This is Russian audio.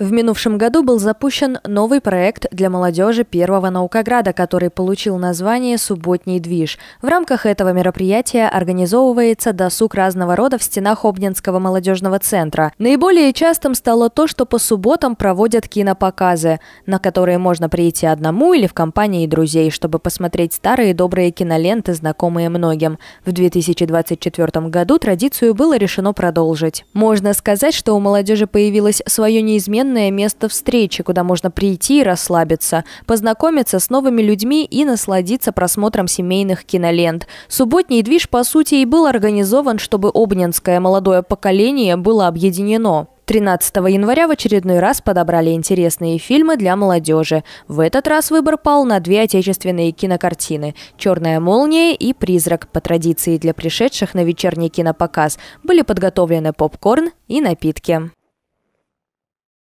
В минувшем году был запущен новый проект для молодежи Первого Наукограда, который получил название «Субботний движ». В рамках этого мероприятия организовывается досуг разного рода в стенах Обнинского молодежного центра. Наиболее частым стало то, что по субботам проводят кинопоказы, на которые можно прийти одному или в компании друзей, чтобы посмотреть старые добрые киноленты, знакомые многим. В 2024 году традицию было решено продолжить. Можно сказать, что у молодежи появилось свое неизменное определенное место встречи, куда можно прийти и расслабиться, познакомиться с новыми людьми и насладиться просмотром семейных кинолент. Субботний движ, по сути, и был организован, чтобы обнинское молодое поколение было объединено. 13 января в очередной раз подобрали интересные фильмы для молодежи. В этот раз выбор пал на две отечественные кинокартины «Черная молния» и «Призрак». По традиции для пришедших на вечерний кинопоказ были подготовлены попкорн и напитки.